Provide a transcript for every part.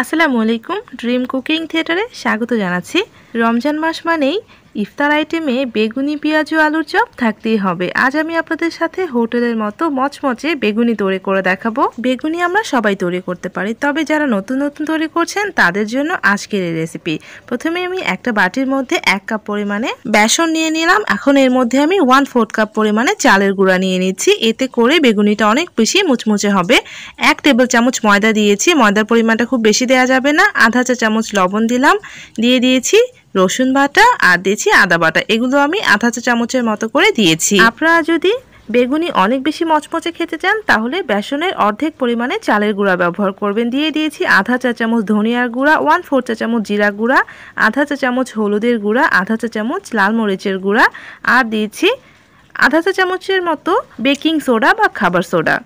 আসসালামু আলাইকুম dream cooking থিয়েটারে স্বাগত জানাচ্ছি রমজান মাস মানেই ইফতার আইটেমে বেগুনি পেঁয়াজ ও আলুর চপ থাকতেই হবে আজ আমি আপনাদের সাথে হোটেলের মতো মচমচে বেগুনি তৈরি করে দেখাবো বেগুনি আমরা সবাই তৈরি করতে পারি তবে যারা নতুন নতুন তৈরি করছেন তাদের জন্য আজকের এই রেসিপি প্রথমে আমি একটা বাটির মধ্যে এক কাপ পরিমাণে বেসন নিয়ে নিলাম এখন এর মধ্যে আমি ওয়ান ফোর্থ কাপ পরিমাণে চালের গুঁড়া নিয়ে নিচ্ছি এতে করে বেগুনিটা অনেক বেশি মুচমুচে হবে এক টেবিল চামচ ময়দা দিয়েছি ময়দার পরিমাণটা খুব বেশি দেওয়া যাবে না আধা চা চামচ লবণ দিলাম দিয়ে দিয়েছি রসুন বাটা আর দিয়েছি আদা বাটা এগুলো আমি আধা চা চামচের মতো করে দিয়েছি আপনারা যদি বেগুনি অনেক বেশি মচমচে খেতে চান তাহলে বেসনের অর্ধেক পরিমাণে চালের গুঁড়া ব্যবহার করবেন দিয়ে দিয়েছি আধা চা চামচ ধনিয়ার গুঁড়া ওয়ান ফোর চা চামচ জিরা গুঁড়া আধা চা চামচ হলুদের গুঁড়া আধা চা চামচ লাল মরিচের গুঁড়া আর দিয়েছি আধা চা চামচের মতো বেকিং সোডা বা খাবার সোডা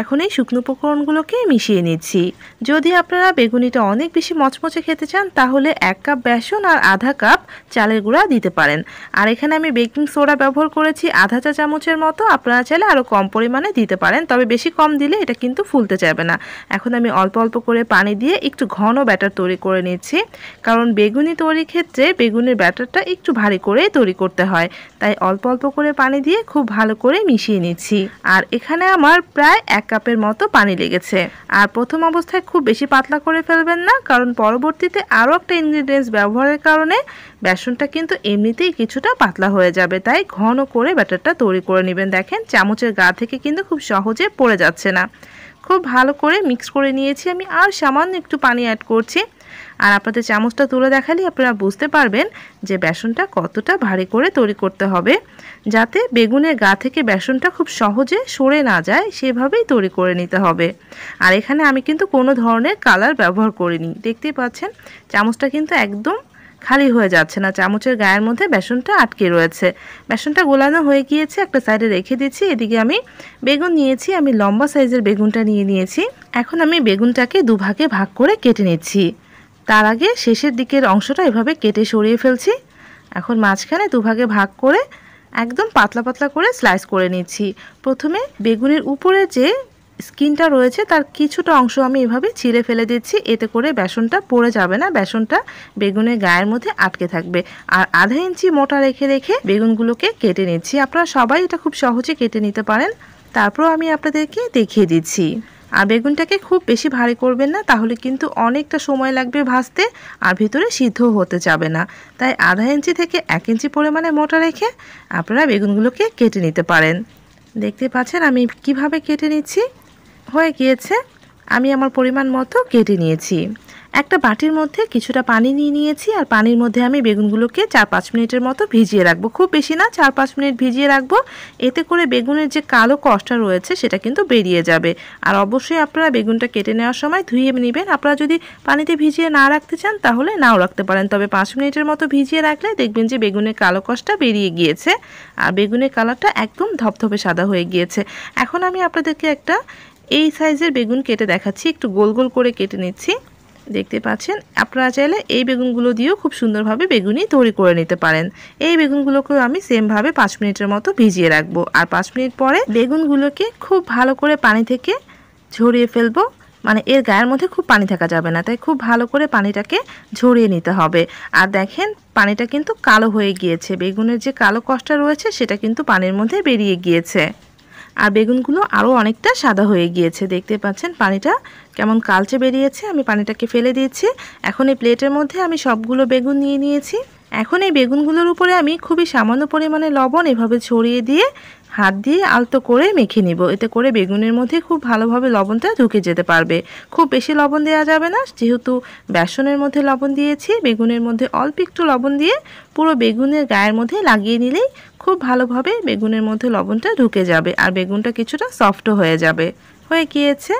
এখন এই শুকনো উপকরণগুলোকে মিশিয়ে নিচ্ছি যদি আপনারা বেগুনিটা অনেক বেশি মচমচে খেতে চান তাহলে এক কাপ বেসন আর আধা কাপ চালের গুঁড়া দিতে পারেন আর এখানে আমি বেকিং সোডা ব্যবহার করেছি আধা চা চামচের মতো আপনারা চাইলে আরও কম পরিমাণে দিতে পারেন তবে বেশি কম দিলে এটা কিন্তু ফুলতে যাবে না এখন আমি অল্প অল্প করে পানি দিয়ে একটু ঘন ব্যাটার তৈরি করে নিচ্ছি কারণ বেগুনি তৈরির ক্ষেত্রে বেগুনের ব্যাটারটা একটু ভারী করে তৈরি করতে হয় তাই অল্প অল্প করে পানি দিয়ে খুব ভালো করে মিশিয়ে নিচ্ছি আর এখানে আমার প্রায় এক কাপের মতো পানি লেগেছে আর প্রথম অবস্থায় খুব বেশি পাতলা করে ফেলবেন না কারণ পরবর্তীতে আরও একটা ইনগ্রিডিয়েন্টস ব্যবহারের কারণে বেসনটা কিন্তু এমনিতেই কিছুটা পাতলা হয়ে যাবে তাই ঘন করে ব্যাটারটা তৈরি করে নেবেন দেখেন চামচের গা থেকে কিন্তু খুব সহজে পড়ে যাচ্ছে না খুব ভালো করে মিক্স করে নিয়েছি আমি আর সামান্য একটু পানি অ্যাড করছি আর আপনাদের চামচটা তুলে দেখালে আপনারা বুঝতে পারবেন যে বেসনটা কতটা ভারী করে তৈরি করতে হবে যাতে বেগুনের গা থেকে বেসনটা খুব সহজে সরে না যায় সেভাবেই তৈরি করে নিতে হবে আর এখানে আমি কিন্তু কোনো ধরনের কালার ব্যবহার করিনি দেখতেই পাচ্ছেন চামচটা কিন্তু একদম খালি হয়ে যাচ্ছে না চামচের গায়ের মধ্যে বেসনটা আটকে রয়েছে বেসনটা গোলানো হয়ে গিয়েছে একটা সাইডে রেখে দিচ্ছি এদিকে আমি বেগুন নিয়েছি আমি লম্বা সাইজের বেগুনটা নিয়ে নিয়েছি এখন আমি বেগুনটাকে দুভাগে ভাগ করে কেটে নিচ্ছি তার আগে শেষের দিকের অংশটা এভাবে কেটে সরিয়ে ফেলছি এখন মাঝখানে দুভাগে ভাগ করে একদম পাতলা পাতলা করে স্লাইস করে নিচ্ছি প্রথমে বেগুনের উপরে যে স্কিনটা রয়েছে তার কিছুটা অংশ আমি এভাবে ছিঁড়ে ফেলে দিচ্ছি এতে করে বেসনটা পড়ে যাবে না বেসনটা বেগুনের গায়ের মধ্যে আটকে থাকবে আর আধা ইঞ্চি মোটা রেখে রেখে বেগুনগুলোকে কেটে নিচ্ছি আপনারা সবাই এটা খুব সহজে কেটে নিতে পারেন তারপর আমি আপনাদেরকে দেখিয়ে দিচ্ছি আর বেগুনটাকে খুব বেশি ভারী করবেন না তাহলে কিন্তু অনেকটা সময় লাগবে ভাজতে আর ভিতরে সিদ্ধ হতে যাবে না তাই আধা ইঞ্চি থেকে এক ইঞ্চি পরিমাণে মোটা রেখে আপনারা বেগুনগুলোকে কেটে নিতে পারেন দেখতে পাচ্ছেন আমি কিভাবে কেটে নিচ্ছি হয়ে গিয়েছে আমি আমার পরিমাণ মতো কেটে নিয়েছি একটা বাটির মধ্যে কিছুটা পানি নিয়ে নিয়েছি আর পানির মধ্যে আমি বেগুনগুলোকে চার পাঁচ মিনিটের মতো ভিজিয়ে রাখবো খুব বেশি না চার পাঁচ মিনিট ভিজিয়ে রাখবো এতে করে বেগুনের যে কালো কষ্টা রয়েছে সেটা কিন্তু বেরিয়ে যাবে আর অবশ্যই আপনারা বেগুনটা কেটে নেওয়ার সময় ধুয়ে নেবেন আপনারা যদি পানিতে ভিজিয়ে না রাখতে চান তাহলে নাও রাখতে পারেন তবে পাঁচ মিনিটের মতো ভিজিয়ে রাখলে দেখবেন যে বেগুনের কালো কষ্টটা বেরিয়ে গিয়েছে আর বেগুনের কালারটা একদম ধপধপে সাদা হয়ে গিয়েছে এখন আমি আপনাদেরকে একটা এই সাইজের বেগুন কেটে দেখাচ্ছি একটু গোল গোল করে কেটে নিচ্ছি দেখতে পাচ্ছেন আপনারা চাইলে এই বেগুনগুলো দিয়েও খুব সুন্দরভাবে বেগুনি তৈরি করে নিতে পারেন এই বেগুনগুলোকেও আমি সেমভাবে পাঁচ মিনিটের মতো ভিজিয়ে রাখবো আর পাঁচ মিনিট পরে বেগুনগুলোকে খুব ভালো করে পানি থেকে ঝরিয়ে ফেলবো মানে এর গায়ের মধ্যে খুব পানি থাকা যাবে না তাই খুব ভালো করে পানিটাকে ঝরিয়ে নিতে হবে আর দেখেন পানিটা কিন্তু কালো হয়ে গিয়েছে বেগুনের যে কালো কষ্টা রয়েছে সেটা কিন্তু পানির মধ্যে বেরিয়ে গিয়েছে আর বেগুনগুলো আরও অনেকটা সাদা হয়ে গিয়েছে দেখতে পাচ্ছেন পানিটা কেমন কালচে বেরিয়েছে আমি পানিটাকে ফেলে দিয়েছি এখন এই প্লেটের মধ্যে আমি সবগুলো বেগুন নিয়ে নিয়েছি এখন এই বেগুনগুলোর উপরে আমি খুবই সামান্য পরিমাণে লবণ এভাবে ছড়িয়ে দিয়ে হাত দিয়ে আলতো করে মেখে নিব এতে করে বেগুনের মধ্যে খুব ভালোভাবে লবণটা ঢুকে যেতে পারবে খুব বেশি লবণ দেওয়া যাবে না যেহেতু বেসনের মধ্যে লবণ দিয়েছি বেগুনের মধ্যে অল্প একটু লবণ দিয়ে পুরো বেগুনের গায়ের মধ্যে লাগিয়ে নিলেই খুব ভালোভাবে বেগুনের মধ্যে লবণটা ঢুকে যাবে আর বেগুনটা কিছুটা সফটও হয়ে যাবে হয়ে গিয়েছে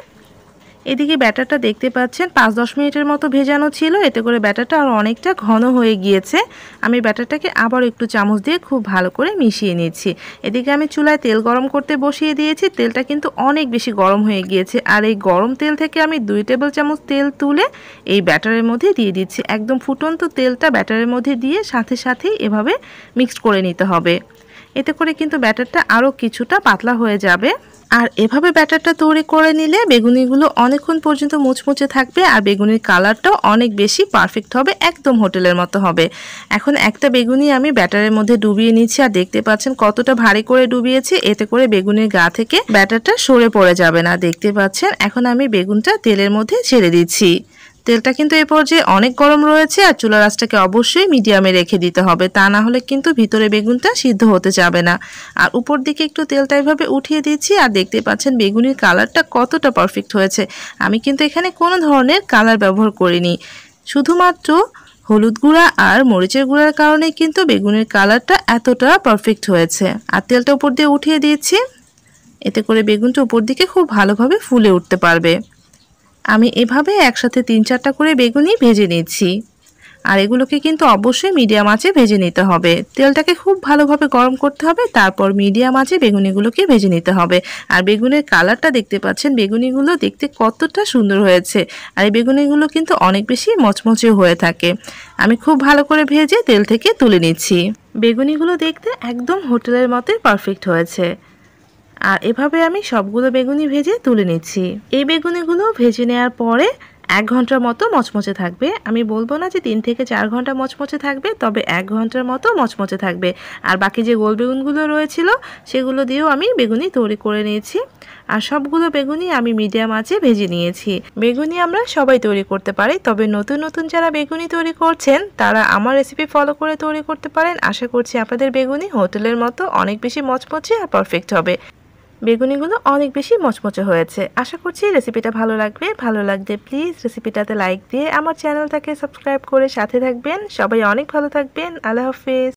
এদিকে ব্যাটারটা দেখতে পাচ্ছেন পাঁচ দশ মিনিটের মতো ভেজানো ছিল এতে করে ব্যাটারটা আরও অনেকটা ঘন হয়ে গিয়েছে আমি ব্যাটারটাকে আবার একটু চামচ দিয়ে খুব ভালো করে মিশিয়ে নিচ্ছি এদিকে আমি চুলায় তেল গরম করতে বসিয়ে দিয়েছি তেলটা কিন্তু অনেক বেশি গরম হয়ে গিয়েছে আর এই গরম তেল থেকে আমি দুই টেবিল চামচ তেল তুলে এই ব্যাটারের মধ্যে দিয়ে দিচ্ছি একদম ফুটন্ত তেলটা ব্যাটারের মধ্যে দিয়ে সাথে সাথেই এভাবে মিক্সড করে নিতে হবে এতে করে কিন্তু ব্যাটারটা আরও কিছুটা পাতলা হয়ে যাবে আর এভাবে ব্যাটারটা তৈরি করে নিলে বেগুনিগুলো অনেকক্ষণ পর্যন্ত মুচমুচে থাকবে আর বেগুনির কালারটাও অনেক বেশি পারফেক্ট হবে একদম হোটেলের মতো হবে এখন একটা বেগুনি আমি ব্যাটারের মধ্যে ডুবিয়ে নিচ্ছি আর দেখতে পাচ্ছেন কতটা ভারী করে ডুবিয়েছি এতে করে বেগুনির গা থেকে ব্যাটারটা সরে পড়ে যাবে না দেখতে পাচ্ছেন এখন আমি বেগুনটা তেলের মধ্যে ছেড়ে দিচ্ছি তেলটা কিন্তু এ পর্যায়ে অনেক গরম রয়েছে আর চুলা আঁচটাকে অবশ্যই মিডিয়ামে রেখে দিতে হবে তা না হলে কিন্তু ভিতরে বেগুনটা সিদ্ধ হতে যাবে না আর উপর দিকে একটু তেলটা এভাবে উঠিয়ে দিচ্ছি আর দেখতে পাচ্ছেন বেগুনির কালারটা কতটা পারফেক্ট হয়েছে আমি কিন্তু এখানে কোনো ধরনের কালার ব্যবহার করিনি শুধুমাত্র হলুদ গুঁড়া আর মরিচের গুঁড়ার কারণে কিন্তু বেগুনের কালারটা এতটা পারফেক্ট হয়েছে আর তেলটা উপর দিয়ে উঠিয়ে দিয়েছি এতে করে বেগুনটা উপর দিকে খুব ভালোভাবে ফুলে উঠতে পারবে আমি এভাবে একসাথে তিন চারটা করে বেগুনি ভেজে নিচ্ছি আর এগুলোকে কিন্তু অবশ্যই মিডিয়াম আঁচে ভেজে নিতে হবে তেলটাকে খুব ভালোভাবে গরম করতে হবে তারপর মিডিয়াম আঁচে বেগুনিগুলোকে ভেজে নিতে হবে আর বেগুনের কালারটা দেখতে পাচ্ছেন বেগুনিগুলো দেখতে কতটা সুন্দর হয়েছে আর এই বেগুনিগুলো কিন্তু অনেক বেশি মচমচে হয়ে থাকে আমি খুব ভালো করে ভেজে তেল থেকে তুলে নিচ্ছি বেগুনিগুলো দেখতে একদম হোটেলের মতোই পারফেক্ট হয়েছে আর এভাবে আমি সবগুলো বেগুনি ভেজে তুলে নিচ্ছি এই বেগুনিগুলো ভেজে নেওয়ার পরে এক ঘন্টার মতো মচমচে থাকবে আমি বলবো না যে তিন থেকে চার ঘন্টা মচমচে থাকবে তবে এক ঘন্টার মতো মচমচে থাকবে আর বাকি যে গোল বেগুনগুলো রয়েছিল সেগুলো দিয়েও আমি বেগুনি তৈরি করে নিয়েছি আর সবগুলো বেগুনি আমি মিডিয়াম আঁচে ভেজে নিয়েছি বেগুনি আমরা সবাই তৈরি করতে পারি তবে নতুন নতুন যারা বেগুনি তৈরি করছেন তারা আমার রেসিপি ফলো করে তৈরি করতে পারেন আশা করছি আপনাদের বেগুনি হোটেলের মতো অনেক বেশি মচমচে আর পারফেক্ট হবে বেগুনিগুলো অনেক বেশি মচমচে হয়েছে আশা করছি রেসিপিটা ভালো লাগবে ভালো লাগলে প্লিজ রেসিপিটাতে লাইক দিয়ে আমার চ্যানেলটাকে সাবস্ক্রাইব করে সাথে থাকবেন সবাই অনেক ভালো থাকবেন আল্লাহ হাফিজ